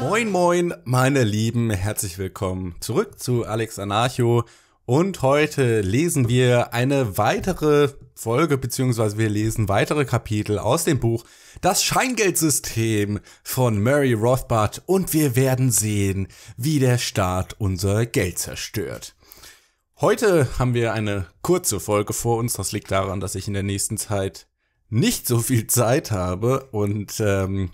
Moin, moin, meine Lieben, herzlich willkommen zurück zu Alex Anarcho. Und heute lesen wir eine weitere Folge, beziehungsweise wir lesen weitere Kapitel aus dem Buch Das Scheingeldsystem von Murray Rothbard und wir werden sehen, wie der Staat unser Geld zerstört. Heute haben wir eine kurze Folge vor uns. Das liegt daran, dass ich in der nächsten Zeit nicht so viel Zeit habe und ähm,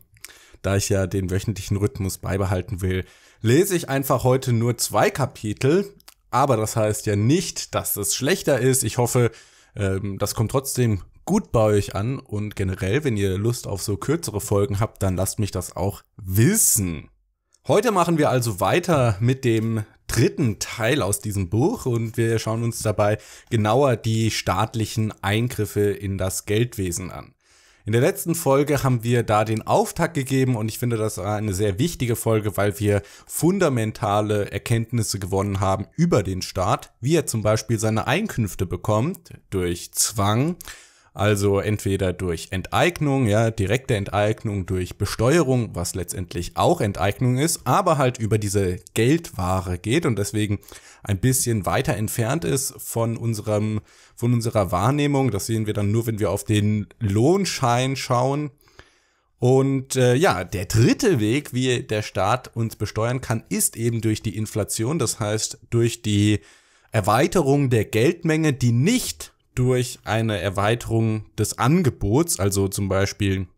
da ich ja den wöchentlichen Rhythmus beibehalten will, lese ich einfach heute nur zwei Kapitel. Aber das heißt ja nicht, dass es schlechter ist. Ich hoffe, ähm, das kommt trotzdem gut bei euch an. Und generell, wenn ihr Lust auf so kürzere Folgen habt, dann lasst mich das auch wissen. Heute machen wir also weiter mit dem dritten Teil aus diesem Buch und wir schauen uns dabei genauer die staatlichen Eingriffe in das Geldwesen an. In der letzten Folge haben wir da den Auftakt gegeben und ich finde, das war eine sehr wichtige Folge, weil wir fundamentale Erkenntnisse gewonnen haben über den Staat, wie er zum Beispiel seine Einkünfte bekommt durch Zwang also entweder durch Enteignung, ja, direkte Enteignung durch Besteuerung, was letztendlich auch Enteignung ist, aber halt über diese Geldware geht und deswegen ein bisschen weiter entfernt ist von unserem, von unserer Wahrnehmung. Das sehen wir dann nur, wenn wir auf den Lohnschein schauen. Und äh, ja, der dritte Weg, wie der Staat uns besteuern kann, ist eben durch die Inflation, das heißt durch die Erweiterung der Geldmenge, die nicht durch eine Erweiterung des Angebots, also zum Beispiel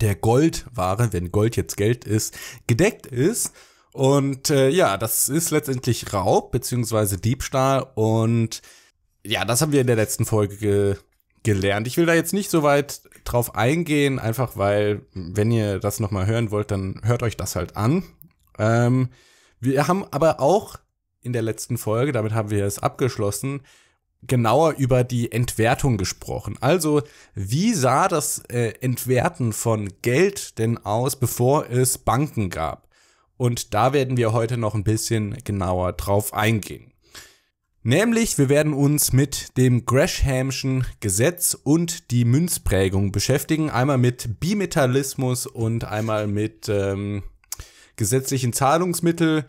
der Goldware, wenn Gold jetzt Geld ist, gedeckt ist. Und äh, ja, das ist letztendlich Raub beziehungsweise Diebstahl. Und ja, das haben wir in der letzten Folge ge gelernt. Ich will da jetzt nicht so weit drauf eingehen, einfach weil, wenn ihr das nochmal hören wollt, dann hört euch das halt an. Ähm, wir haben aber auch in der letzten Folge, damit haben wir es abgeschlossen, genauer über die Entwertung gesprochen. Also, wie sah das äh, Entwerten von Geld denn aus, bevor es Banken gab? Und da werden wir heute noch ein bisschen genauer drauf eingehen. Nämlich, wir werden uns mit dem Greshamschen Gesetz und die Münzprägung beschäftigen. Einmal mit Bimetallismus und einmal mit ähm, gesetzlichen Zahlungsmittel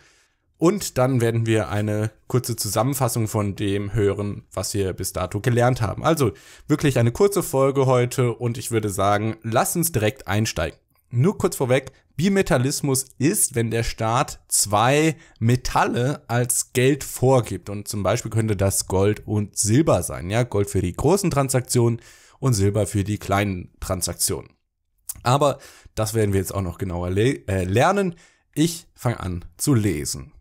und dann werden wir eine kurze Zusammenfassung von dem hören, was wir bis dato gelernt haben. Also wirklich eine kurze Folge heute und ich würde sagen, lass uns direkt einsteigen. Nur kurz vorweg, Bimetallismus ist, wenn der Staat zwei Metalle als Geld vorgibt. Und zum Beispiel könnte das Gold und Silber sein. Ja, Gold für die großen Transaktionen und Silber für die kleinen Transaktionen. Aber das werden wir jetzt auch noch genauer le äh, lernen. Ich fange an zu lesen.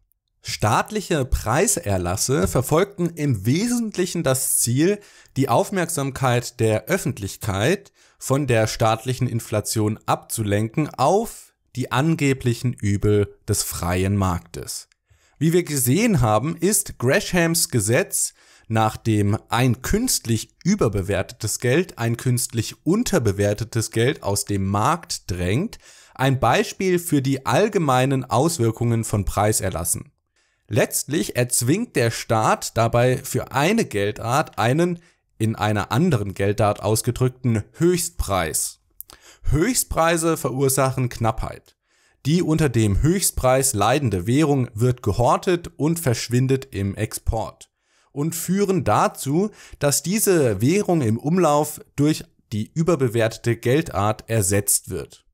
Staatliche Preiserlasse verfolgten im Wesentlichen das Ziel, die Aufmerksamkeit der Öffentlichkeit von der staatlichen Inflation abzulenken auf die angeblichen Übel des freien Marktes. Wie wir gesehen haben, ist Greshams Gesetz, nach dem ein künstlich überbewertetes Geld ein künstlich unterbewertetes Geld aus dem Markt drängt, ein Beispiel für die allgemeinen Auswirkungen von Preiserlassen. Letztlich erzwingt der Staat dabei für eine Geldart einen in einer anderen Geldart ausgedrückten Höchstpreis. Höchstpreise verursachen Knappheit. Die unter dem Höchstpreis leidende Währung wird gehortet und verschwindet im Export und führen dazu, dass diese Währung im Umlauf durch die überbewertete Geldart ersetzt wird.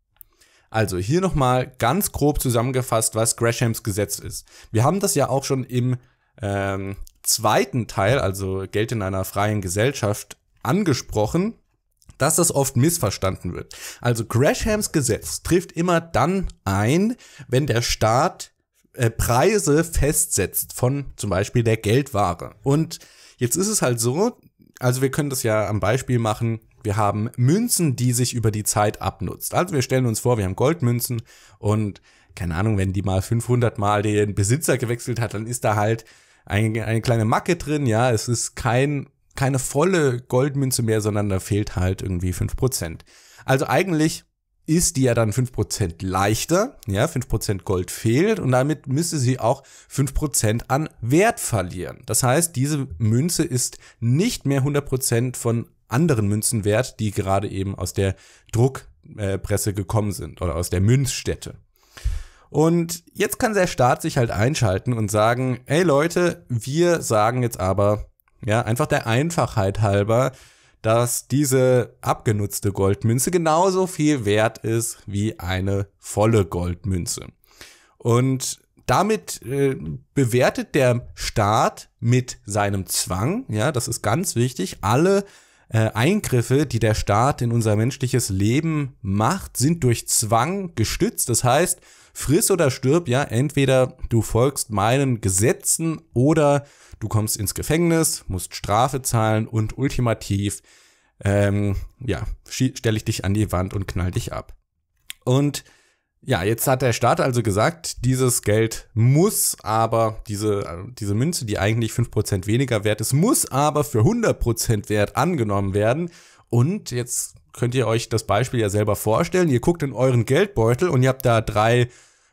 Also hier nochmal ganz grob zusammengefasst, was Greshams Gesetz ist. Wir haben das ja auch schon im ähm, zweiten Teil, also Geld in einer freien Gesellschaft, angesprochen, dass das oft missverstanden wird. Also Greshams Gesetz trifft immer dann ein, wenn der Staat äh, Preise festsetzt von zum Beispiel der Geldware. Und jetzt ist es halt so, also wir können das ja am Beispiel machen, wir haben Münzen, die sich über die Zeit abnutzt. Also wir stellen uns vor, wir haben Goldmünzen und keine Ahnung, wenn die mal 500 Mal den Besitzer gewechselt hat, dann ist da halt ein, eine kleine Macke drin. Ja, es ist kein, keine volle Goldmünze mehr, sondern da fehlt halt irgendwie 5%. Also eigentlich ist die ja dann 5% leichter, ja, 5% Gold fehlt und damit müsste sie auch 5% an Wert verlieren. Das heißt, diese Münze ist nicht mehr 100% von anderen Münzen wert, die gerade eben aus der Druckpresse gekommen sind oder aus der Münzstätte. Und jetzt kann der Staat sich halt einschalten und sagen, hey Leute, wir sagen jetzt aber, ja, einfach der Einfachheit halber, dass diese abgenutzte Goldmünze genauso viel wert ist wie eine volle Goldmünze. Und damit äh, bewertet der Staat mit seinem Zwang, ja, das ist ganz wichtig, alle äh, Eingriffe, die der Staat in unser menschliches Leben macht, sind durch Zwang gestützt. Das heißt, friss oder stirb, ja, entweder du folgst meinen Gesetzen oder du kommst ins Gefängnis, musst Strafe zahlen und ultimativ, ähm, ja, stelle ich dich an die Wand und knall dich ab. Und ja, jetzt hat der Staat also gesagt, dieses Geld muss aber, diese, diese Münze, die eigentlich 5% weniger wert ist, muss aber für 100% wert angenommen werden. Und jetzt könnt ihr euch das Beispiel ja selber vorstellen. Ihr guckt in euren Geldbeutel und ihr habt da drei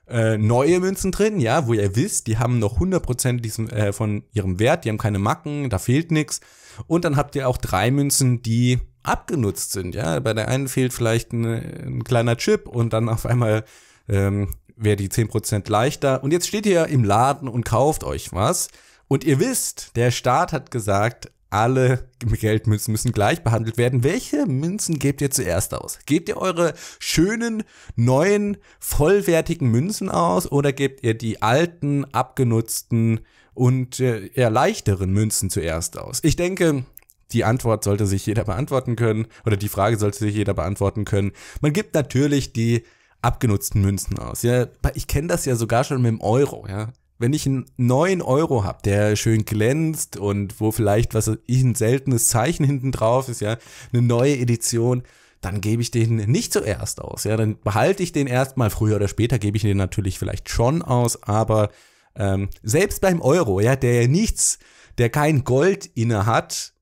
äh, neue Münzen drin, ja, wo ihr wisst, die haben noch 100% diesem, äh, von ihrem Wert, die haben keine Macken, da fehlt nichts. Und dann habt ihr auch drei Münzen, die abgenutzt sind. Ja, bei der einen fehlt vielleicht ein, ein kleiner Chip und dann auf einmal ähm, wäre die 10% leichter. Und jetzt steht ihr im Laden und kauft euch was. Und ihr wisst, der Staat hat gesagt, alle Geldmünzen müssen gleich behandelt werden. Welche Münzen gebt ihr zuerst aus? Gebt ihr eure schönen, neuen, vollwertigen Münzen aus oder gebt ihr die alten, abgenutzten und eher äh, leichteren Münzen zuerst aus? Ich denke, die Antwort sollte sich jeder beantworten können oder die Frage sollte sich jeder beantworten können. Man gibt natürlich die abgenutzten Münzen aus. Ja, ich kenne das ja sogar schon mit dem Euro, ja. Wenn ich einen neuen Euro habe, der schön glänzt und wo vielleicht was ein seltenes Zeichen hinten drauf ist, ja, eine neue Edition, dann gebe ich den nicht zuerst aus. Ja, dann behalte ich den erstmal früher oder später gebe ich den natürlich vielleicht schon aus, aber ähm, selbst beim Euro, ja, der nichts, der kein Gold inne hat,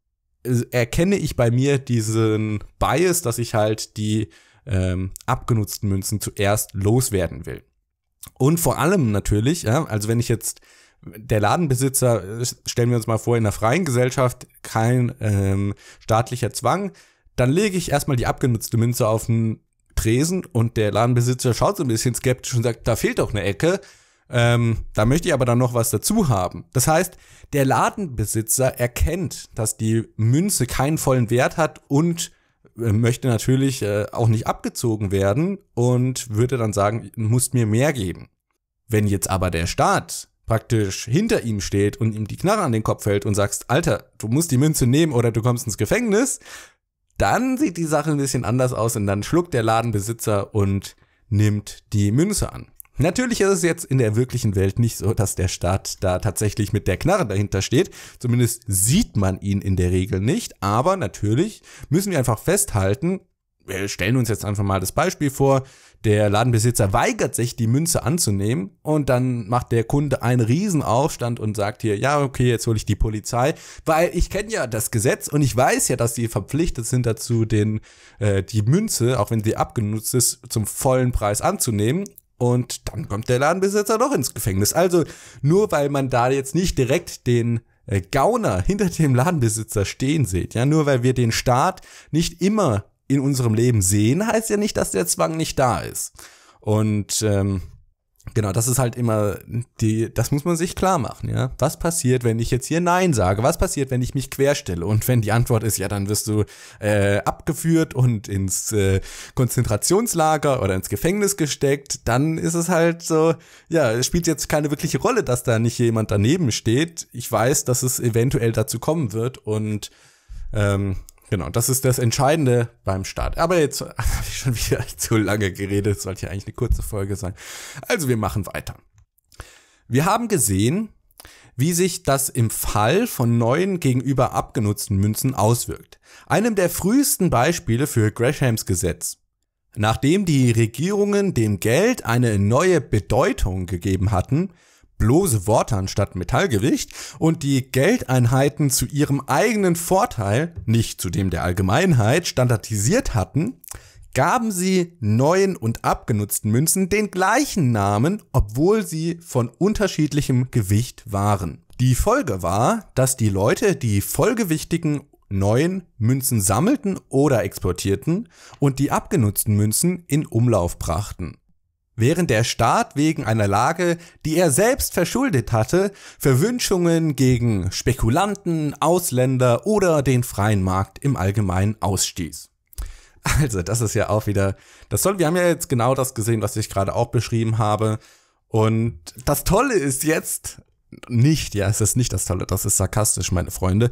erkenne ich bei mir diesen Bias, dass ich halt die ähm, abgenutzten Münzen zuerst loswerden will. Und vor allem natürlich, ja, also wenn ich jetzt der Ladenbesitzer, äh, stellen wir uns mal vor, in einer freien Gesellschaft kein ähm, staatlicher Zwang, dann lege ich erstmal die abgenutzte Münze auf den Tresen und der Ladenbesitzer schaut so ein bisschen skeptisch und sagt, da fehlt doch eine Ecke. Ähm, da möchte ich aber dann noch was dazu haben. Das heißt, der Ladenbesitzer erkennt, dass die Münze keinen vollen Wert hat und äh, möchte natürlich äh, auch nicht abgezogen werden und würde dann sagen, musst mir mehr geben. Wenn jetzt aber der Staat praktisch hinter ihm steht und ihm die Knarre an den Kopf fällt und sagst, Alter, du musst die Münze nehmen oder du kommst ins Gefängnis, dann sieht die Sache ein bisschen anders aus und dann schluckt der Ladenbesitzer und nimmt die Münze an. Natürlich ist es jetzt in der wirklichen Welt nicht so, dass der Staat da tatsächlich mit der Knarre dahinter steht. Zumindest sieht man ihn in der Regel nicht. Aber natürlich müssen wir einfach festhalten, wir stellen uns jetzt einfach mal das Beispiel vor, der Ladenbesitzer weigert sich, die Münze anzunehmen und dann macht der Kunde einen Riesenaufstand und sagt hier, ja, okay, jetzt hole ich die Polizei, weil ich kenne ja das Gesetz und ich weiß ja, dass die verpflichtet sind dazu, den, äh, die Münze, auch wenn sie abgenutzt ist, zum vollen Preis anzunehmen. Und dann kommt der Ladenbesitzer doch ins Gefängnis. Also nur weil man da jetzt nicht direkt den äh, Gauner hinter dem Ladenbesitzer stehen sieht, ja, nur weil wir den Staat nicht immer in unserem Leben sehen, heißt ja nicht, dass der Zwang nicht da ist. Und ähm, Genau, das ist halt immer die, das muss man sich klar machen, ja. Was passiert, wenn ich jetzt hier Nein sage? Was passiert, wenn ich mich querstelle? Und wenn die Antwort ist, ja, dann wirst du äh, abgeführt und ins äh, Konzentrationslager oder ins Gefängnis gesteckt, dann ist es halt so, ja, es spielt jetzt keine wirkliche Rolle, dass da nicht jemand daneben steht. Ich weiß, dass es eventuell dazu kommen wird und ähm, Genau, das ist das Entscheidende beim Start. Aber jetzt habe ich schon wieder zu lange geredet, sollte ja eigentlich eine kurze Folge sein. Also wir machen weiter. Wir haben gesehen, wie sich das im Fall von neuen gegenüber abgenutzten Münzen auswirkt. Einem der frühesten Beispiele für Greshams Gesetz. Nachdem die Regierungen dem Geld eine neue Bedeutung gegeben hatten, bloße Worte anstatt Metallgewicht und die Geldeinheiten zu ihrem eigenen Vorteil, nicht zu dem der Allgemeinheit, standardisiert hatten, gaben sie neuen und abgenutzten Münzen den gleichen Namen, obwohl sie von unterschiedlichem Gewicht waren. Die Folge war, dass die Leute die vollgewichtigen neuen Münzen sammelten oder exportierten und die abgenutzten Münzen in Umlauf brachten während der Staat wegen einer Lage, die er selbst verschuldet hatte, Verwünschungen gegen Spekulanten, Ausländer oder den freien Markt im Allgemeinen ausstieß. Also, das ist ja auch wieder, das soll, wir haben ja jetzt genau das gesehen, was ich gerade auch beschrieben habe. Und das Tolle ist jetzt nicht, ja, es ist nicht das Tolle, das ist sarkastisch, meine Freunde.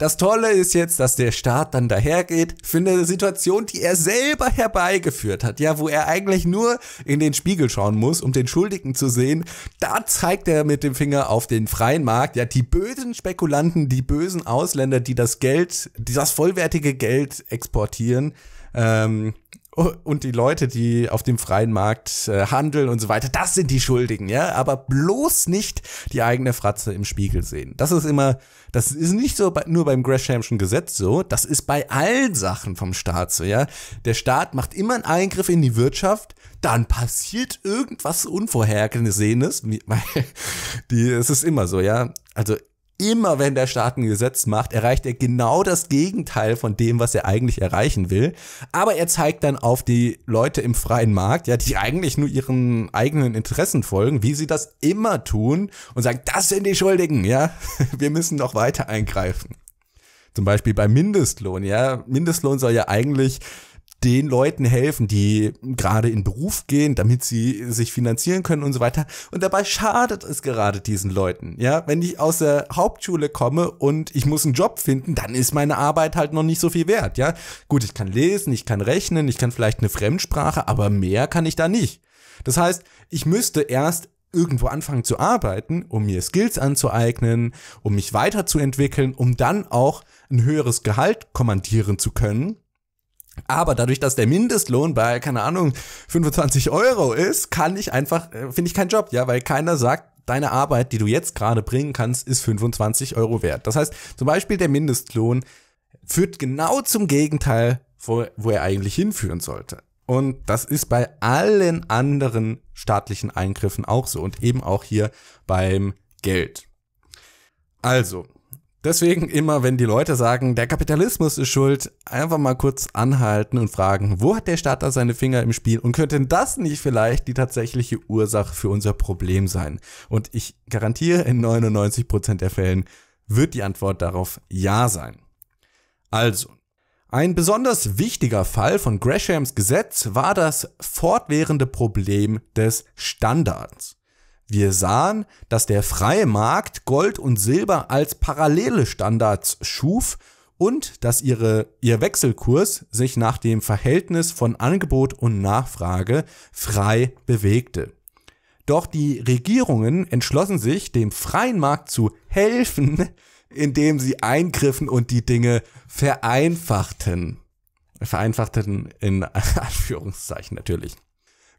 Das Tolle ist jetzt, dass der Staat dann dahergeht für eine Situation, die er selber herbeigeführt hat, ja, wo er eigentlich nur in den Spiegel schauen muss, um den Schuldigen zu sehen. Da zeigt er mit dem Finger auf den freien Markt, ja, die bösen Spekulanten, die bösen Ausländer, die das Geld, die das vollwertige Geld exportieren. Ähm, und die Leute, die auf dem freien Markt äh, handeln und so weiter, das sind die Schuldigen, ja, aber bloß nicht die eigene Fratze im Spiegel sehen. Das ist immer, das ist nicht so bei, nur beim Greshamschen Gesetz so, das ist bei allen Sachen vom Staat so, ja. Der Staat macht immer einen Eingriff in die Wirtschaft, dann passiert irgendwas Unvorhergesehenes. Die, es ist immer so, ja. Also immer wenn der Staat ein Gesetz macht, erreicht er genau das Gegenteil von dem, was er eigentlich erreichen will. Aber er zeigt dann auf die Leute im freien Markt, ja, die eigentlich nur ihren eigenen Interessen folgen, wie sie das immer tun und sagen, das sind die Schuldigen, ja, wir müssen noch weiter eingreifen. Zum Beispiel beim Mindestlohn, ja. Mindestlohn soll ja eigentlich den Leuten helfen, die gerade in Beruf gehen, damit sie sich finanzieren können und so weiter. Und dabei schadet es gerade diesen Leuten. Ja, wenn ich aus der Hauptschule komme und ich muss einen Job finden, dann ist meine Arbeit halt noch nicht so viel wert. Ja, gut, ich kann lesen, ich kann rechnen, ich kann vielleicht eine Fremdsprache, aber mehr kann ich da nicht. Das heißt, ich müsste erst irgendwo anfangen zu arbeiten, um mir Skills anzueignen, um mich weiterzuentwickeln, um dann auch ein höheres Gehalt kommandieren zu können aber dadurch, dass der Mindestlohn bei, keine Ahnung, 25 Euro ist, kann ich einfach, äh, finde ich keinen Job, ja, weil keiner sagt, deine Arbeit, die du jetzt gerade bringen kannst, ist 25 Euro wert. Das heißt, zum Beispiel der Mindestlohn führt genau zum Gegenteil, wo, wo er eigentlich hinführen sollte. Und das ist bei allen anderen staatlichen Eingriffen auch so und eben auch hier beim Geld. Also, Deswegen immer, wenn die Leute sagen, der Kapitalismus ist schuld, einfach mal kurz anhalten und fragen, wo hat der Staat da seine Finger im Spiel und könnte das nicht vielleicht die tatsächliche Ursache für unser Problem sein? Und ich garantiere, in 99% der Fällen wird die Antwort darauf Ja sein. Also, ein besonders wichtiger Fall von Greshams Gesetz war das fortwährende Problem des Standards. Wir sahen, dass der freie Markt Gold und Silber als parallele Standards schuf und dass ihre, ihr Wechselkurs sich nach dem Verhältnis von Angebot und Nachfrage frei bewegte. Doch die Regierungen entschlossen sich, dem freien Markt zu helfen, indem sie eingriffen und die Dinge vereinfachten. Vereinfachten in Anführungszeichen natürlich.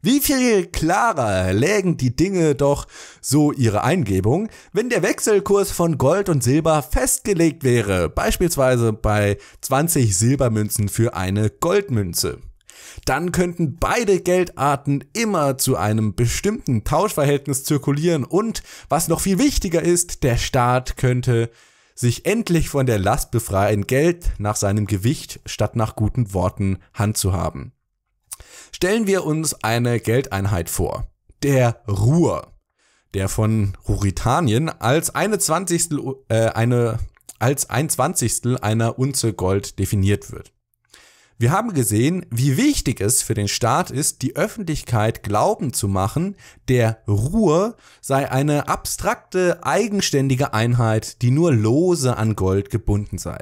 Wie viel klarer lägen die Dinge doch, so ihre Eingebung, wenn der Wechselkurs von Gold und Silber festgelegt wäre, beispielsweise bei 20 Silbermünzen für eine Goldmünze. Dann könnten beide Geldarten immer zu einem bestimmten Tauschverhältnis zirkulieren und, was noch viel wichtiger ist, der Staat könnte sich endlich von der Last befreien, Geld nach seinem Gewicht statt nach guten Worten handzuhaben. Stellen wir uns eine Geldeinheit vor. Der Ruhr, der von Ruritanien als eine Zwanzigstel, äh, eine, als ein Zwanzigstel einer Unze Gold definiert wird. Wir haben gesehen, wie wichtig es für den Staat ist, die Öffentlichkeit glauben zu machen, der Ruhr sei eine abstrakte, eigenständige Einheit, die nur lose an Gold gebunden sei.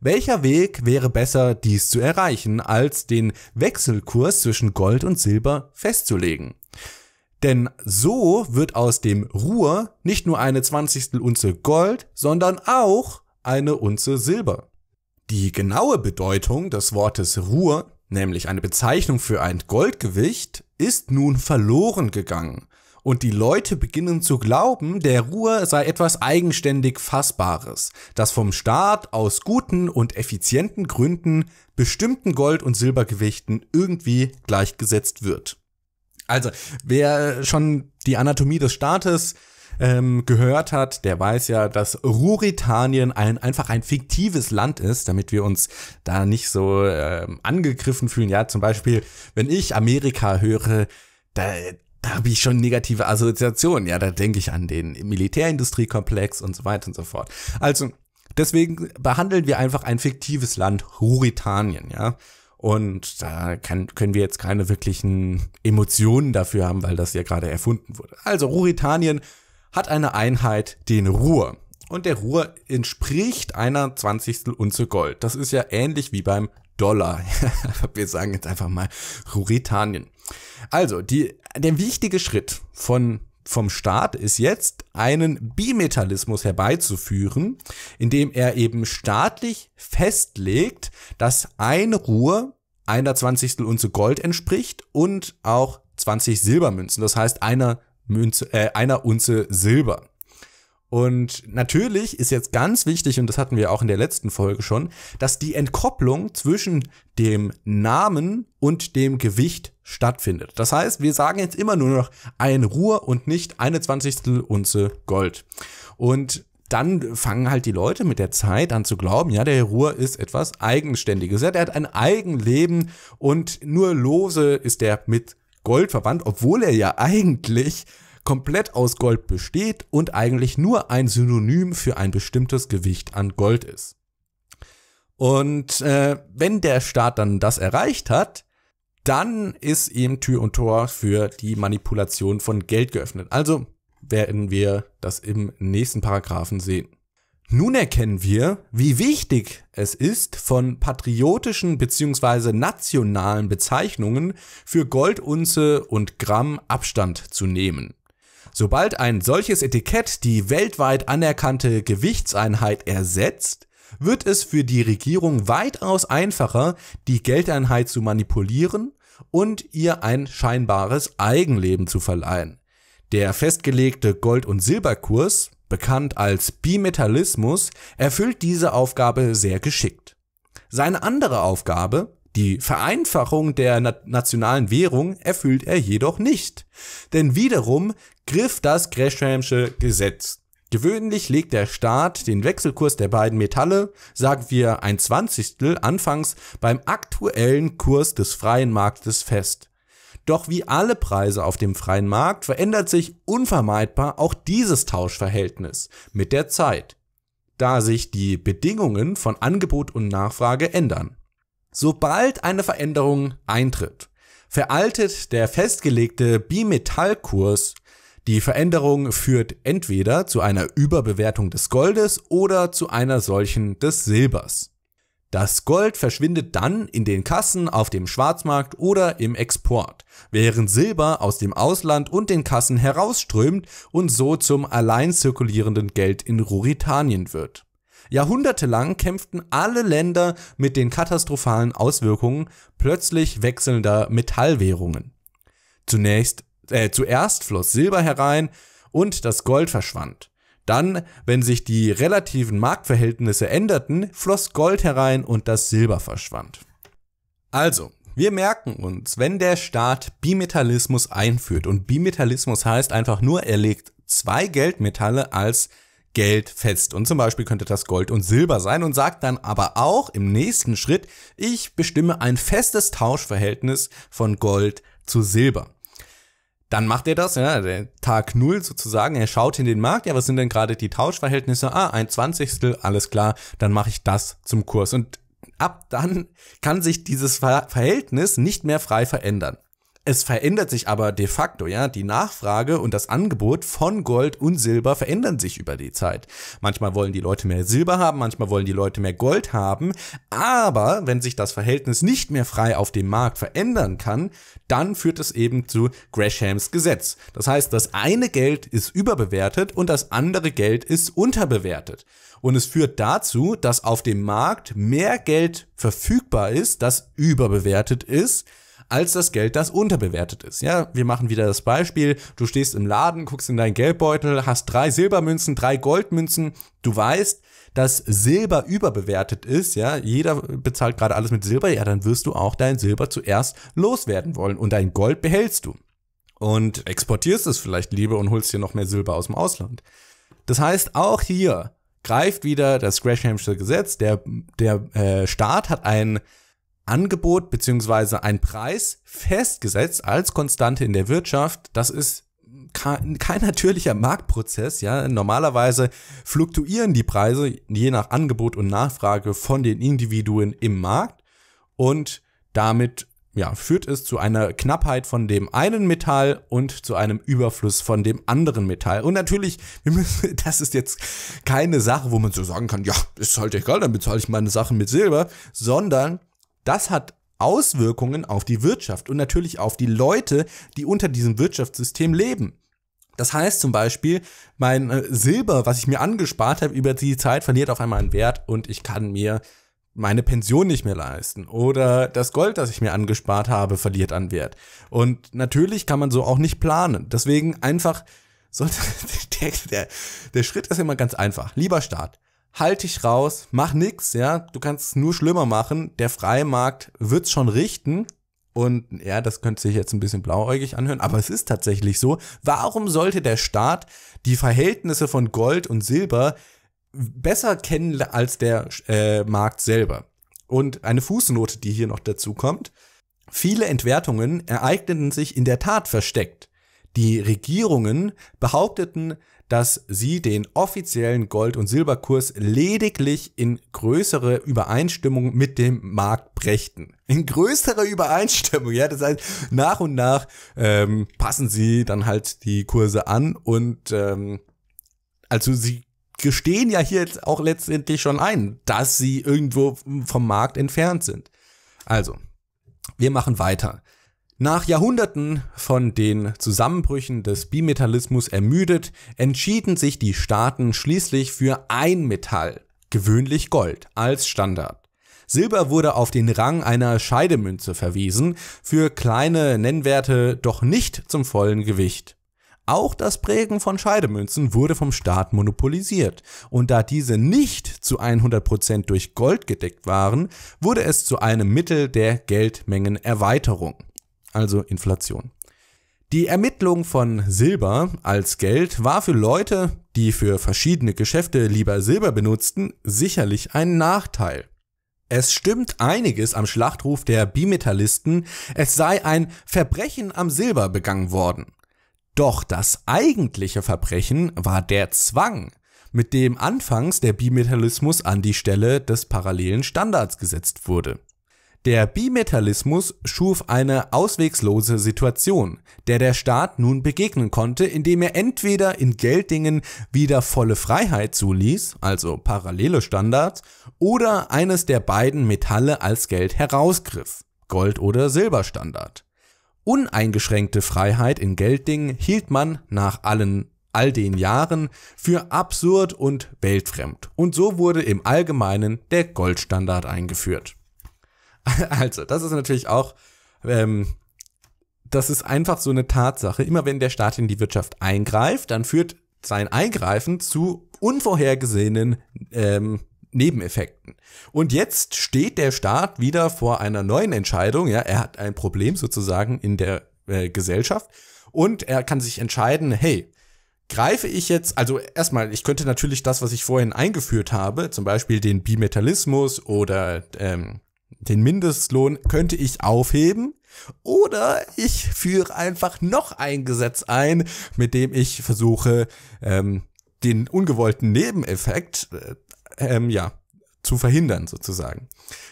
Welcher Weg wäre besser, dies zu erreichen, als den Wechselkurs zwischen Gold und Silber festzulegen? Denn so wird aus dem Ruhr nicht nur eine zwanzigstel Unze Gold, sondern auch eine Unze Silber. Die genaue Bedeutung des Wortes Ruhr, nämlich eine Bezeichnung für ein Goldgewicht, ist nun verloren gegangen und die Leute beginnen zu glauben, der Ruhr sei etwas eigenständig Fassbares, das vom Staat aus guten und effizienten Gründen bestimmten Gold- und Silbergewichten irgendwie gleichgesetzt wird. Also, wer schon die Anatomie des Staates ähm, gehört hat, der weiß ja, dass Ruritanien ein, einfach ein fiktives Land ist, damit wir uns da nicht so ähm, angegriffen fühlen. Ja, zum Beispiel, wenn ich Amerika höre, da, da habe ich schon negative Assoziationen. Ja, da denke ich an den Militärindustriekomplex und so weiter und so fort. Also, deswegen behandeln wir einfach ein fiktives Land, Ruritanien, ja. Und da kann, können wir jetzt keine wirklichen Emotionen dafür haben, weil das ja gerade erfunden wurde. Also, Ruritanien hat eine Einheit, den Ruhr. Und der Ruhr entspricht einer Zwanzigstel Unze Gold. Das ist ja ähnlich wie beim Dollar. Wir sagen jetzt einfach mal Ruritanien. Also, die, der wichtige Schritt von vom Staat ist jetzt, einen Bimetallismus herbeizuführen, indem er eben staatlich festlegt, dass eine Ruhr einer Zwanzigstel Unze Gold entspricht und auch 20 Silbermünzen, das heißt einer Münze, äh, einer Unze Silber. Und natürlich ist jetzt ganz wichtig, und das hatten wir auch in der letzten Folge schon, dass die Entkopplung zwischen dem Namen und dem Gewicht stattfindet. Das heißt, wir sagen jetzt immer nur noch ein Ruhr und nicht eine Zwanzigstel Unze Gold. Und dann fangen halt die Leute mit der Zeit an zu glauben, ja, der Ruhr ist etwas Eigenständiges. Ja, der hat ein Eigenleben und nur lose ist der mit Gold verwandt, obwohl er ja eigentlich komplett aus Gold besteht und eigentlich nur ein Synonym für ein bestimmtes Gewicht an Gold ist. Und äh, wenn der Staat dann das erreicht hat, dann ist ihm Tür und Tor für die Manipulation von Geld geöffnet. Also werden wir das im nächsten Paragraphen sehen. Nun erkennen wir, wie wichtig es ist, von patriotischen bzw. nationalen Bezeichnungen für Goldunze und Gramm Abstand zu nehmen. Sobald ein solches Etikett die weltweit anerkannte Gewichtseinheit ersetzt, wird es für die Regierung weitaus einfacher, die Geldeinheit zu manipulieren und ihr ein scheinbares Eigenleben zu verleihen. Der festgelegte Gold- und Silberkurs, bekannt als Bimetallismus, erfüllt diese Aufgabe sehr geschickt. Seine andere Aufgabe, die Vereinfachung der nationalen Währung erfüllt er jedoch nicht. Denn wiederum griff das Greshamsche Gesetz. Gewöhnlich legt der Staat den Wechselkurs der beiden Metalle, sagen wir ein Zwanzigstel, anfangs beim aktuellen Kurs des freien Marktes fest. Doch wie alle Preise auf dem freien Markt verändert sich unvermeidbar auch dieses Tauschverhältnis mit der Zeit, da sich die Bedingungen von Angebot und Nachfrage ändern. Sobald eine Veränderung eintritt, veraltet der festgelegte Bimetallkurs. Die Veränderung führt entweder zu einer Überbewertung des Goldes oder zu einer solchen des Silbers. Das Gold verschwindet dann in den Kassen auf dem Schwarzmarkt oder im Export, während Silber aus dem Ausland und den Kassen herausströmt und so zum allein zirkulierenden Geld in Ruritanien wird. Jahrhundertelang kämpften alle Länder mit den katastrophalen Auswirkungen plötzlich wechselnder Metallwährungen. Zunächst, äh, zuerst floss Silber herein und das Gold verschwand. Dann, wenn sich die relativen Marktverhältnisse änderten, floss Gold herein und das Silber verschwand. Also, wir merken uns, wenn der Staat Bimetallismus einführt und Bimetallismus heißt einfach nur, er legt zwei Geldmetalle als Geld fest. Und zum Beispiel könnte das Gold und Silber sein und sagt dann aber auch im nächsten Schritt, ich bestimme ein festes Tauschverhältnis von Gold zu Silber. Dann macht er das, ja, Tag Null sozusagen, er schaut in den Markt, ja, was sind denn gerade die Tauschverhältnisse? Ah, ein Zwanzigstel, alles klar, dann mache ich das zum Kurs. Und ab dann kann sich dieses Verhältnis nicht mehr frei verändern. Es verändert sich aber de facto, ja. Die Nachfrage und das Angebot von Gold und Silber verändern sich über die Zeit. Manchmal wollen die Leute mehr Silber haben, manchmal wollen die Leute mehr Gold haben. Aber wenn sich das Verhältnis nicht mehr frei auf dem Markt verändern kann, dann führt es eben zu Greshams Gesetz. Das heißt, das eine Geld ist überbewertet und das andere Geld ist unterbewertet. Und es führt dazu, dass auf dem Markt mehr Geld verfügbar ist, das überbewertet ist, als das Geld, das unterbewertet ist. Ja, wir machen wieder das Beispiel. Du stehst im Laden, guckst in deinen Geldbeutel, hast drei Silbermünzen, drei Goldmünzen. Du weißt, dass Silber überbewertet ist, ja, jeder bezahlt gerade alles mit Silber, ja, dann wirst du auch dein Silber zuerst loswerden wollen und dein Gold behältst du. Und exportierst es vielleicht lieber und holst dir noch mehr Silber aus dem Ausland. Das heißt, auch hier greift wieder das Gresham-Gesetz. Der, der äh, Staat hat einen Angebot beziehungsweise ein Preis festgesetzt als Konstante in der Wirtschaft. Das ist kein, kein natürlicher Marktprozess, ja. Normalerweise fluktuieren die Preise je nach Angebot und Nachfrage von den Individuen im Markt und damit ja, führt es zu einer Knappheit von dem einen Metall und zu einem Überfluss von dem anderen Metall. Und natürlich, müssen, das ist jetzt keine Sache, wo man so sagen kann, ja, ist halt egal, dann bezahle ich meine Sachen mit Silber, sondern das hat Auswirkungen auf die Wirtschaft und natürlich auf die Leute, die unter diesem Wirtschaftssystem leben. Das heißt zum Beispiel, mein äh, Silber, was ich mir angespart habe über die Zeit, verliert auf einmal an Wert und ich kann mir meine Pension nicht mehr leisten oder das Gold, das ich mir angespart habe, verliert an Wert. Und natürlich kann man so auch nicht planen. Deswegen einfach, so, der, der, der Schritt ist immer ganz einfach. Lieber Staat, halt dich raus, mach nix, ja, du kannst es nur schlimmer machen, der Freimarkt wird's schon richten. Und ja, das könnte sich jetzt ein bisschen blauäugig anhören, aber es ist tatsächlich so. Warum sollte der Staat die Verhältnisse von Gold und Silber besser kennen als der äh, Markt selber? Und eine Fußnote, die hier noch dazu kommt. Viele Entwertungen ereigneten sich in der Tat versteckt. Die Regierungen behaupteten, dass sie den offiziellen Gold- und Silberkurs lediglich in größere Übereinstimmung mit dem Markt brächten. In größere Übereinstimmung, ja. Das heißt, nach und nach ähm, passen sie dann halt die Kurse an und ähm, also sie gestehen ja hier jetzt auch letztendlich schon ein, dass sie irgendwo vom Markt entfernt sind. Also, wir machen weiter. Nach Jahrhunderten von den Zusammenbrüchen des Bimetallismus ermüdet, entschieden sich die Staaten schließlich für ein Metall, gewöhnlich Gold, als Standard. Silber wurde auf den Rang einer Scheidemünze verwiesen, für kleine Nennwerte doch nicht zum vollen Gewicht. Auch das Prägen von Scheidemünzen wurde vom Staat monopolisiert, und da diese nicht zu 100% durch Gold gedeckt waren, wurde es zu einem Mittel der Geldmengenerweiterung also Inflation. Die Ermittlung von Silber als Geld war für Leute, die für verschiedene Geschäfte lieber Silber benutzten, sicherlich ein Nachteil. Es stimmt einiges am Schlachtruf der Bimetallisten, es sei ein Verbrechen am Silber begangen worden. Doch das eigentliche Verbrechen war der Zwang, mit dem anfangs der Bimetallismus an die Stelle des parallelen Standards gesetzt wurde. Der Bimetallismus schuf eine auswegslose Situation, der der Staat nun begegnen konnte, indem er entweder in Gelddingen wieder volle Freiheit zuließ, also parallele Standards, oder eines der beiden Metalle als Geld herausgriff, Gold- oder Silberstandard. Uneingeschränkte Freiheit in Gelddingen hielt man nach allen all den Jahren für absurd und weltfremd, und so wurde im Allgemeinen der Goldstandard eingeführt. Also, das ist natürlich auch, ähm, das ist einfach so eine Tatsache. Immer wenn der Staat in die Wirtschaft eingreift, dann führt sein Eingreifen zu unvorhergesehenen ähm, Nebeneffekten. Und jetzt steht der Staat wieder vor einer neuen Entscheidung. Ja, er hat ein Problem sozusagen in der äh, Gesellschaft und er kann sich entscheiden, hey, greife ich jetzt, also erstmal, ich könnte natürlich das, was ich vorhin eingeführt habe, zum Beispiel den Bimetallismus oder ähm, den Mindestlohn könnte ich aufheben oder ich führe einfach noch ein Gesetz ein, mit dem ich versuche, ähm, den ungewollten Nebeneffekt, äh, ähm, ja, zu verhindern, sozusagen.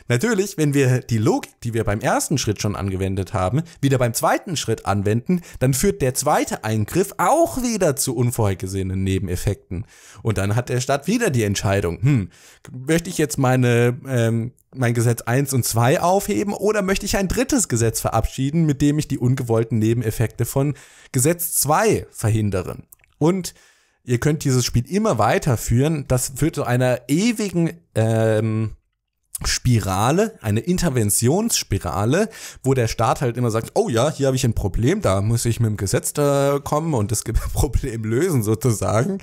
Natürlich, wenn wir die Logik, die wir beim ersten Schritt schon angewendet haben, wieder beim zweiten Schritt anwenden, dann führt der zweite Eingriff auch wieder zu unvorhergesehenen Nebeneffekten. Und dann hat der Staat wieder die Entscheidung, hm, möchte ich jetzt meine, ähm, mein Gesetz 1 und 2 aufheben oder möchte ich ein drittes Gesetz verabschieden, mit dem ich die ungewollten Nebeneffekte von Gesetz 2 verhindere? Und ihr könnt dieses Spiel immer weiterführen. Das führt zu einer ewigen ähm, Spirale, eine Interventionsspirale, wo der Staat halt immer sagt, oh ja, hier habe ich ein Problem, da muss ich mit dem Gesetz äh, kommen und das Problem lösen sozusagen.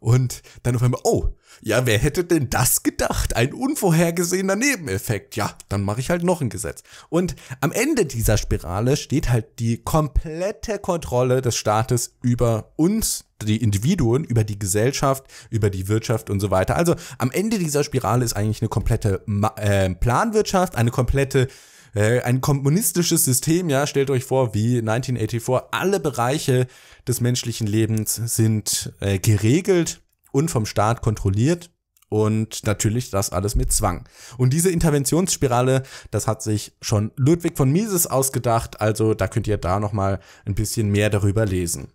Und dann auf einmal, oh, ja, wer hätte denn das gedacht? Ein unvorhergesehener Nebeneffekt. Ja, dann mache ich halt noch ein Gesetz. Und am Ende dieser Spirale steht halt die komplette Kontrolle des Staates über uns, die Individuen, über die Gesellschaft, über die Wirtschaft und so weiter. Also am Ende dieser Spirale ist eigentlich eine komplette Ma äh, Planwirtschaft, eine komplette äh, ein kommunistisches System, ja, stellt euch vor, wie 1984, alle Bereiche des menschlichen Lebens sind äh, geregelt und vom Staat kontrolliert und natürlich das alles mit Zwang. Und diese Interventionsspirale, das hat sich schon Ludwig von Mises ausgedacht, also da könnt ihr da noch mal ein bisschen mehr darüber lesen.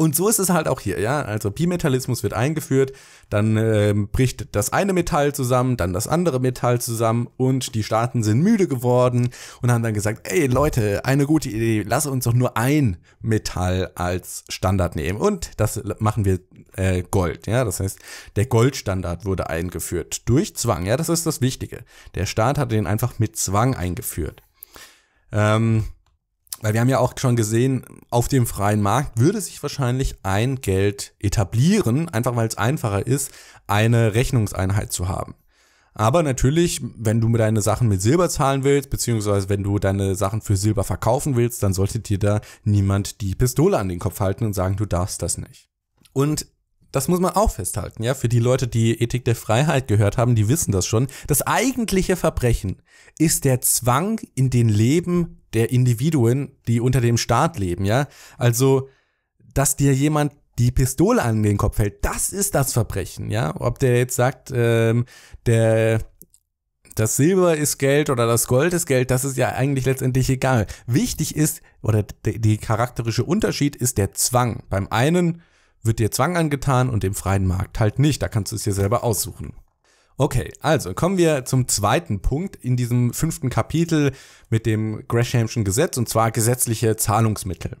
Und so ist es halt auch hier, ja. Also Bimetallismus wird eingeführt, dann äh, bricht das eine Metall zusammen, dann das andere Metall zusammen und die Staaten sind müde geworden und haben dann gesagt, ey Leute, eine gute Idee, lass uns doch nur ein Metall als Standard nehmen. Und das machen wir äh, Gold, ja. Das heißt, der Goldstandard wurde eingeführt durch Zwang, ja, das ist das Wichtige. Der Staat hatte den einfach mit Zwang eingeführt. Ähm, weil wir haben ja auch schon gesehen, auf dem freien Markt würde sich wahrscheinlich ein Geld etablieren, einfach weil es einfacher ist, eine Rechnungseinheit zu haben. Aber natürlich, wenn du deine Sachen mit Silber zahlen willst, beziehungsweise wenn du deine Sachen für Silber verkaufen willst, dann sollte dir da niemand die Pistole an den Kopf halten und sagen, du darfst das nicht. Und das muss man auch festhalten, ja, für die Leute, die Ethik der Freiheit gehört haben, die wissen das schon. Das eigentliche Verbrechen ist der Zwang in den Leben der Individuen, die unter dem Staat leben, ja. Also, dass dir jemand die Pistole an den Kopf hält, das ist das Verbrechen, ja. Ob der jetzt sagt, ähm, der, das Silber ist Geld oder das Gold ist Geld, das ist ja eigentlich letztendlich egal. Wichtig ist, oder der charakterische Unterschied ist der Zwang. Beim einen wird dir Zwang angetan und im freien Markt halt nicht. Da kannst du es dir selber aussuchen. Okay, also kommen wir zum zweiten Punkt in diesem fünften Kapitel mit dem Greshamschen Gesetz und zwar gesetzliche Zahlungsmittel.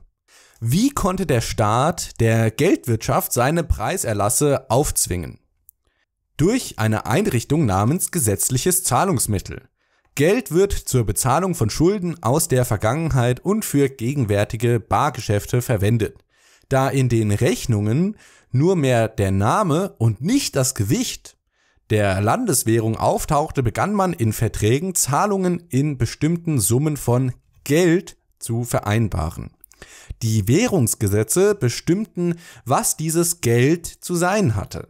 Wie konnte der Staat der Geldwirtschaft seine Preiserlasse aufzwingen? Durch eine Einrichtung namens gesetzliches Zahlungsmittel. Geld wird zur Bezahlung von Schulden aus der Vergangenheit und für gegenwärtige Bargeschäfte verwendet da in den Rechnungen nur mehr der Name und nicht das Gewicht der Landeswährung auftauchte, begann man in Verträgen Zahlungen in bestimmten Summen von Geld zu vereinbaren. Die Währungsgesetze bestimmten, was dieses Geld zu sein hatte.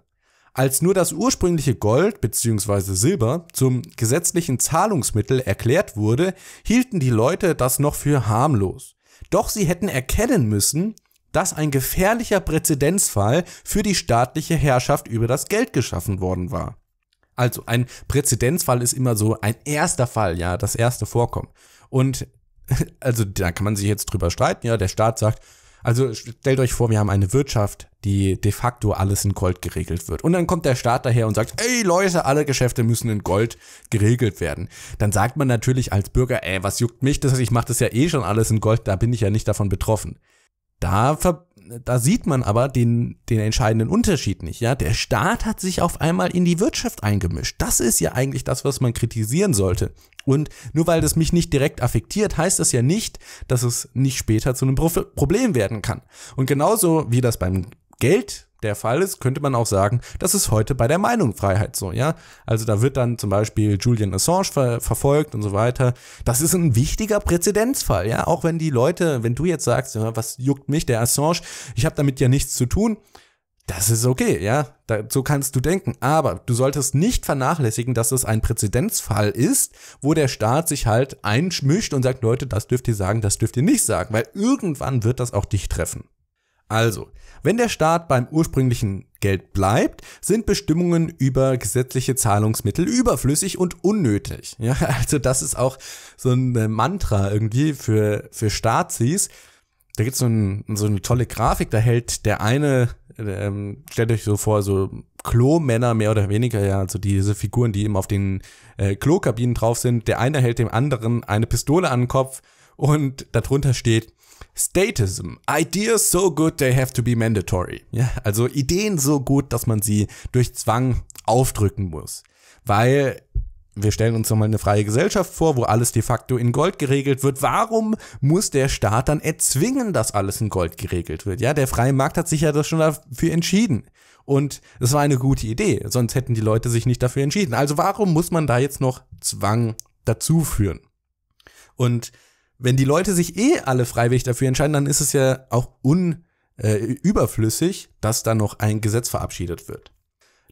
Als nur das ursprüngliche Gold bzw. Silber zum gesetzlichen Zahlungsmittel erklärt wurde, hielten die Leute das noch für harmlos. Doch sie hätten erkennen müssen, dass ein gefährlicher Präzedenzfall für die staatliche Herrschaft über das Geld geschaffen worden war. Also ein Präzedenzfall ist immer so ein erster Fall, ja, das erste Vorkommen. Und also da kann man sich jetzt drüber streiten, ja, der Staat sagt, also stellt euch vor, wir haben eine Wirtschaft, die de facto alles in Gold geregelt wird. Und dann kommt der Staat daher und sagt, ey Leute, alle Geschäfte müssen in Gold geregelt werden. Dann sagt man natürlich als Bürger, ey, was juckt mich das? Ich mache das ja eh schon alles in Gold, da bin ich ja nicht davon betroffen. Da, da sieht man aber den, den entscheidenden Unterschied nicht. Ja? Der Staat hat sich auf einmal in die Wirtschaft eingemischt. Das ist ja eigentlich das, was man kritisieren sollte. Und nur weil das mich nicht direkt affektiert, heißt das ja nicht, dass es nicht später zu einem Problem werden kann. Und genauso wie das beim Geld der Fall ist, könnte man auch sagen, das ist heute bei der Meinungsfreiheit so, ja. Also da wird dann zum Beispiel Julian Assange ver verfolgt und so weiter. Das ist ein wichtiger Präzedenzfall, ja. Auch wenn die Leute, wenn du jetzt sagst, ja, was juckt mich der Assange, ich habe damit ja nichts zu tun, das ist okay, ja. Da, so kannst du denken. Aber du solltest nicht vernachlässigen, dass es ein Präzedenzfall ist, wo der Staat sich halt einschmischt und sagt, Leute, das dürft ihr sagen, das dürft ihr nicht sagen, weil irgendwann wird das auch dich treffen. Also, wenn der Staat beim ursprünglichen Geld bleibt, sind Bestimmungen über gesetzliche Zahlungsmittel überflüssig und unnötig. Ja, also das ist auch so ein äh, Mantra irgendwie für, für Staatsis. Da gibt's so, ein, so eine tolle Grafik, da hält der eine, äh, ähm, stellt euch so vor, so Klo-Männer mehr oder weniger, ja, also diese Figuren, die eben auf den äh, Klokabinen drauf sind. Der eine hält dem anderen eine Pistole an den Kopf und darunter steht, Statism. Ideas so good they have to be mandatory. Ja, also Ideen so gut, dass man sie durch Zwang aufdrücken muss. Weil wir stellen uns nochmal eine freie Gesellschaft vor, wo alles de facto in Gold geregelt wird. Warum muss der Staat dann erzwingen, dass alles in Gold geregelt wird? Ja, der freie Markt hat sich ja das schon dafür entschieden. Und es war eine gute Idee, sonst hätten die Leute sich nicht dafür entschieden. Also warum muss man da jetzt noch Zwang dazuführen? Und wenn die Leute sich eh alle freiwillig dafür entscheiden, dann ist es ja auch un, äh, überflüssig, dass da noch ein Gesetz verabschiedet wird.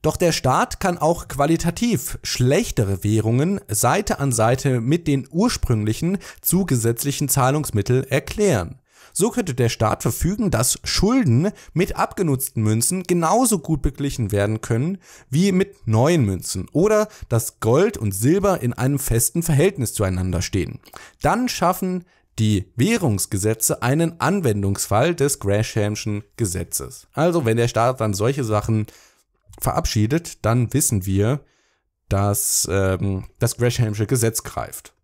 Doch der Staat kann auch qualitativ schlechtere Währungen Seite an Seite mit den ursprünglichen zugesetzlichen Zahlungsmitteln erklären. So könnte der Staat verfügen, dass Schulden mit abgenutzten Münzen genauso gut beglichen werden können wie mit neuen Münzen oder dass Gold und Silber in einem festen Verhältnis zueinander stehen. Dann schaffen die Währungsgesetze einen Anwendungsfall des Greshamschen Gesetzes. Also wenn der Staat dann solche Sachen verabschiedet, dann wissen wir, dass ähm, das Greshamsche Gesetz greift.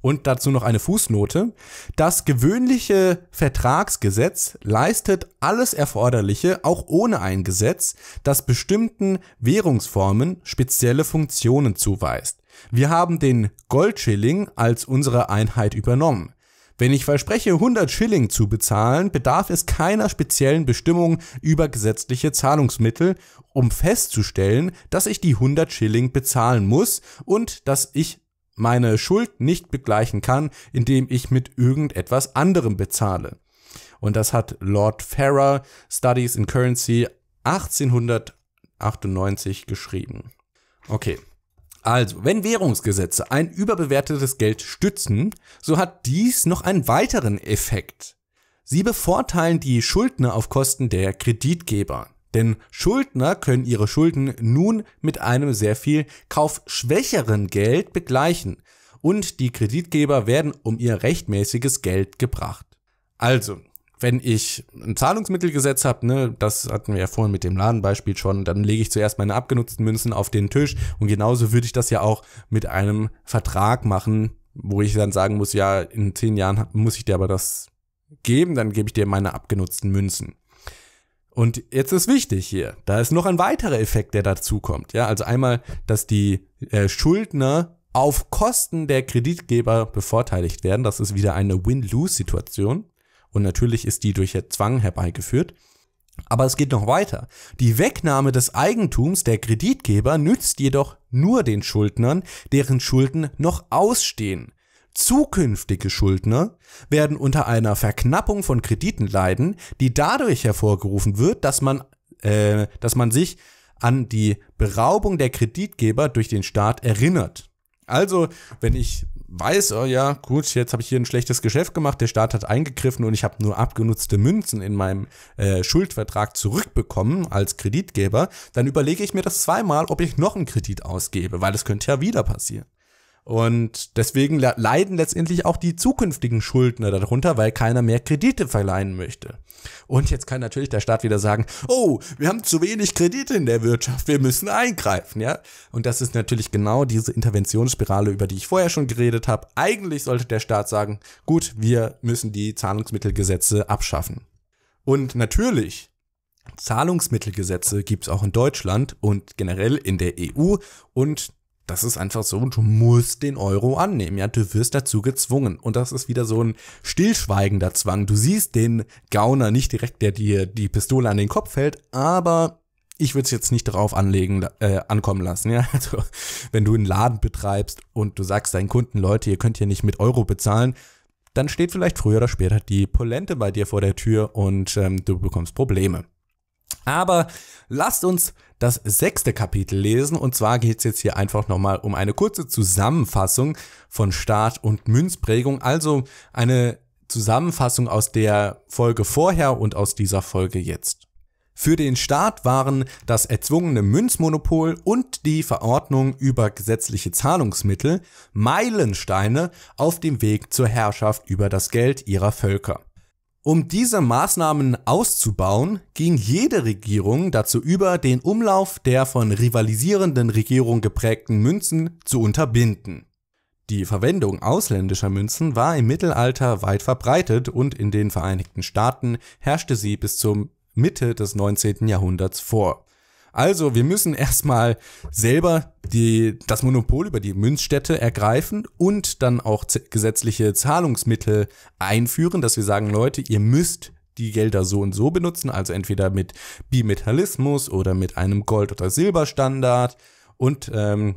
Und dazu noch eine Fußnote. Das gewöhnliche Vertragsgesetz leistet alles Erforderliche, auch ohne ein Gesetz, das bestimmten Währungsformen spezielle Funktionen zuweist. Wir haben den Goldschilling als unsere Einheit übernommen. Wenn ich verspreche, 100 Schilling zu bezahlen, bedarf es keiner speziellen Bestimmung über gesetzliche Zahlungsmittel, um festzustellen, dass ich die 100 Schilling bezahlen muss und dass ich meine Schuld nicht begleichen kann, indem ich mit irgendetwas anderem bezahle. Und das hat Lord Farrar Studies in Currency 1898 geschrieben. Okay. Also, wenn Währungsgesetze ein überbewertetes Geld stützen, so hat dies noch einen weiteren Effekt. Sie bevorteilen die Schuldner auf Kosten der Kreditgeber. Denn Schuldner können ihre Schulden nun mit einem sehr viel kaufschwächeren Geld begleichen und die Kreditgeber werden um ihr rechtmäßiges Geld gebracht. Also, wenn ich ein Zahlungsmittelgesetz gesetzt habe, ne, das hatten wir ja vorhin mit dem Ladenbeispiel schon, dann lege ich zuerst meine abgenutzten Münzen auf den Tisch und genauso würde ich das ja auch mit einem Vertrag machen, wo ich dann sagen muss, ja, in zehn Jahren muss ich dir aber das geben, dann gebe ich dir meine abgenutzten Münzen. Und jetzt ist wichtig hier, da ist noch ein weiterer Effekt, der dazukommt. Ja, also einmal, dass die äh, Schuldner auf Kosten der Kreditgeber bevorteiligt werden. Das ist wieder eine Win-Lose-Situation. Und natürlich ist die durch Zwang herbeigeführt. Aber es geht noch weiter. Die Wegnahme des Eigentums der Kreditgeber nützt jedoch nur den Schuldnern, deren Schulden noch ausstehen. Zukünftige Schuldner werden unter einer Verknappung von Krediten leiden, die dadurch hervorgerufen wird, dass man, äh, dass man sich an die Beraubung der Kreditgeber durch den Staat erinnert. Also, wenn ich weiß, oh ja, gut, jetzt habe ich hier ein schlechtes Geschäft gemacht, der Staat hat eingegriffen und ich habe nur abgenutzte Münzen in meinem äh, Schuldvertrag zurückbekommen als Kreditgeber, dann überlege ich mir das zweimal, ob ich noch einen Kredit ausgebe, weil das könnte ja wieder passieren. Und deswegen leiden letztendlich auch die zukünftigen Schuldner darunter, weil keiner mehr Kredite verleihen möchte. Und jetzt kann natürlich der Staat wieder sagen, oh, wir haben zu wenig Kredite in der Wirtschaft, wir müssen eingreifen, ja? Und das ist natürlich genau diese Interventionsspirale, über die ich vorher schon geredet habe. Eigentlich sollte der Staat sagen, gut, wir müssen die Zahlungsmittelgesetze abschaffen. Und natürlich Zahlungsmittelgesetze gibt es auch in Deutschland und generell in der EU und das ist einfach so und du musst den Euro annehmen. Ja, du wirst dazu gezwungen. Und das ist wieder so ein stillschweigender Zwang. Du siehst den Gauner nicht direkt, der dir die Pistole an den Kopf hält, aber ich würde es jetzt nicht darauf anlegen, äh, ankommen lassen. Ja? Also, wenn du einen Laden betreibst und du sagst deinen Kunden, Leute, ihr könnt hier nicht mit Euro bezahlen, dann steht vielleicht früher oder später die Polente bei dir vor der Tür und ähm, du bekommst Probleme. Aber lasst uns das sechste Kapitel lesen und zwar geht es jetzt hier einfach nochmal um eine kurze Zusammenfassung von Staat und Münzprägung, also eine Zusammenfassung aus der Folge vorher und aus dieser Folge jetzt. Für den Staat waren das erzwungene Münzmonopol und die Verordnung über gesetzliche Zahlungsmittel Meilensteine auf dem Weg zur Herrschaft über das Geld ihrer Völker. Um diese Maßnahmen auszubauen, ging jede Regierung dazu über, den Umlauf der von rivalisierenden Regierungen geprägten Münzen zu unterbinden. Die Verwendung ausländischer Münzen war im Mittelalter weit verbreitet und in den Vereinigten Staaten herrschte sie bis zum Mitte des 19. Jahrhunderts vor. Also, wir müssen erstmal selber die, das Monopol über die Münzstätte ergreifen und dann auch gesetzliche Zahlungsmittel einführen, dass wir sagen, Leute, ihr müsst die Gelder so und so benutzen, also entweder mit Bimetallismus oder mit einem Gold- oder Silberstandard. Und ähm,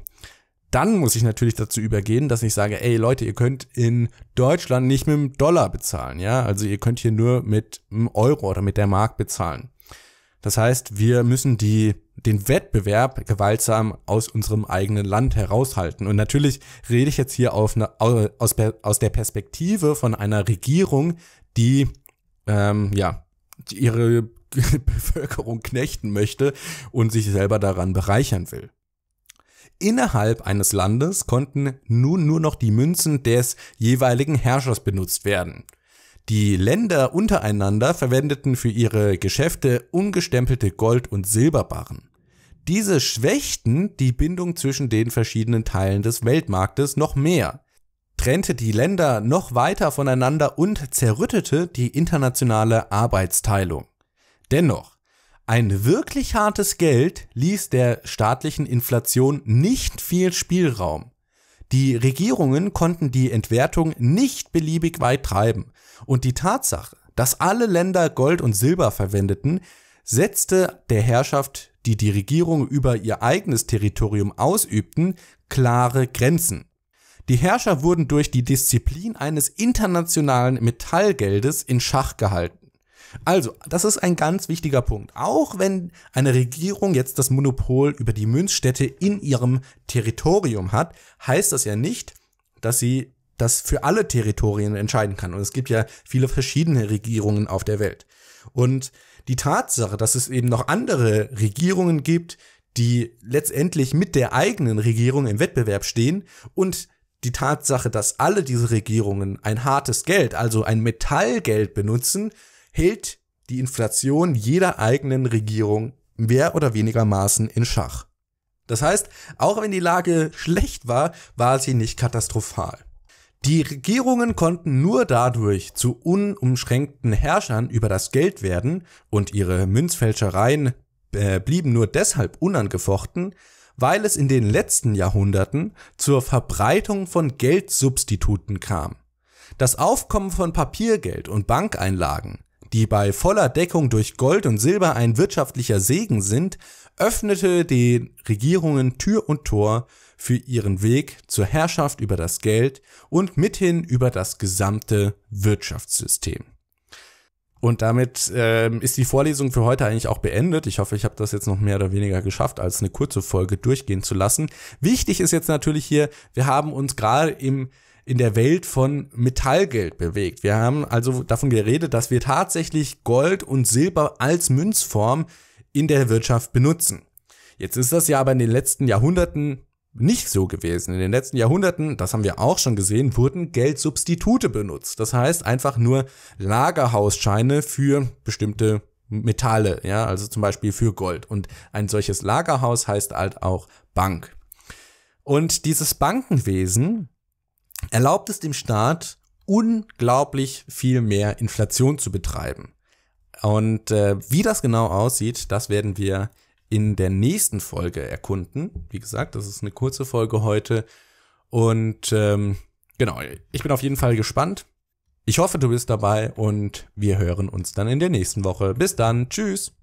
dann muss ich natürlich dazu übergehen, dass ich sage, ey Leute, ihr könnt in Deutschland nicht mit dem Dollar bezahlen, ja, also ihr könnt hier nur mit dem Euro oder mit der Mark bezahlen. Das heißt, wir müssen die, den Wettbewerb gewaltsam aus unserem eigenen Land heraushalten. Und natürlich rede ich jetzt hier auf eine, aus, aus der Perspektive von einer Regierung, die ähm, ja, ihre Bevölkerung knechten möchte und sich selber daran bereichern will. Innerhalb eines Landes konnten nun nur noch die Münzen des jeweiligen Herrschers benutzt werden. Die Länder untereinander verwendeten für ihre Geschäfte ungestempelte Gold- und Silberbarren. Diese schwächten die Bindung zwischen den verschiedenen Teilen des Weltmarktes noch mehr, trennte die Länder noch weiter voneinander und zerrüttete die internationale Arbeitsteilung. Dennoch, ein wirklich hartes Geld ließ der staatlichen Inflation nicht viel Spielraum. Die Regierungen konnten die Entwertung nicht beliebig weit treiben, und die Tatsache, dass alle Länder Gold und Silber verwendeten, setzte der Herrschaft, die die Regierung über ihr eigenes Territorium ausübten, klare Grenzen. Die Herrscher wurden durch die Disziplin eines internationalen Metallgeldes in Schach gehalten. Also, das ist ein ganz wichtiger Punkt. Auch wenn eine Regierung jetzt das Monopol über die Münzstädte in ihrem Territorium hat, heißt das ja nicht, dass sie das für alle Territorien entscheiden kann. Und es gibt ja viele verschiedene Regierungen auf der Welt. Und die Tatsache, dass es eben noch andere Regierungen gibt, die letztendlich mit der eigenen Regierung im Wettbewerb stehen und die Tatsache, dass alle diese Regierungen ein hartes Geld, also ein Metallgeld benutzen, hält die Inflation jeder eigenen Regierung mehr oder weniger Maßen in Schach. Das heißt, auch wenn die Lage schlecht war, war sie nicht katastrophal. Die Regierungen konnten nur dadurch zu unumschränkten Herrschern über das Geld werden und ihre Münzfälschereien äh, blieben nur deshalb unangefochten, weil es in den letzten Jahrhunderten zur Verbreitung von Geldsubstituten kam. Das Aufkommen von Papiergeld und Bankeinlagen die bei voller Deckung durch Gold und Silber ein wirtschaftlicher Segen sind, öffnete den Regierungen Tür und Tor für ihren Weg zur Herrschaft über das Geld und mithin über das gesamte Wirtschaftssystem. Und damit äh, ist die Vorlesung für heute eigentlich auch beendet. Ich hoffe, ich habe das jetzt noch mehr oder weniger geschafft, als eine kurze Folge durchgehen zu lassen. Wichtig ist jetzt natürlich hier, wir haben uns gerade im in der Welt von Metallgeld bewegt. Wir haben also davon geredet, dass wir tatsächlich Gold und Silber als Münzform in der Wirtschaft benutzen. Jetzt ist das ja aber in den letzten Jahrhunderten nicht so gewesen. In den letzten Jahrhunderten, das haben wir auch schon gesehen, wurden Geldsubstitute benutzt. Das heißt einfach nur Lagerhausscheine für bestimmte Metalle, ja, also zum Beispiel für Gold. Und ein solches Lagerhaus heißt halt auch Bank. Und dieses Bankenwesen erlaubt es dem Staat, unglaublich viel mehr Inflation zu betreiben. Und äh, wie das genau aussieht, das werden wir in der nächsten Folge erkunden. Wie gesagt, das ist eine kurze Folge heute. Und ähm, genau, ich bin auf jeden Fall gespannt. Ich hoffe, du bist dabei und wir hören uns dann in der nächsten Woche. Bis dann. Tschüss.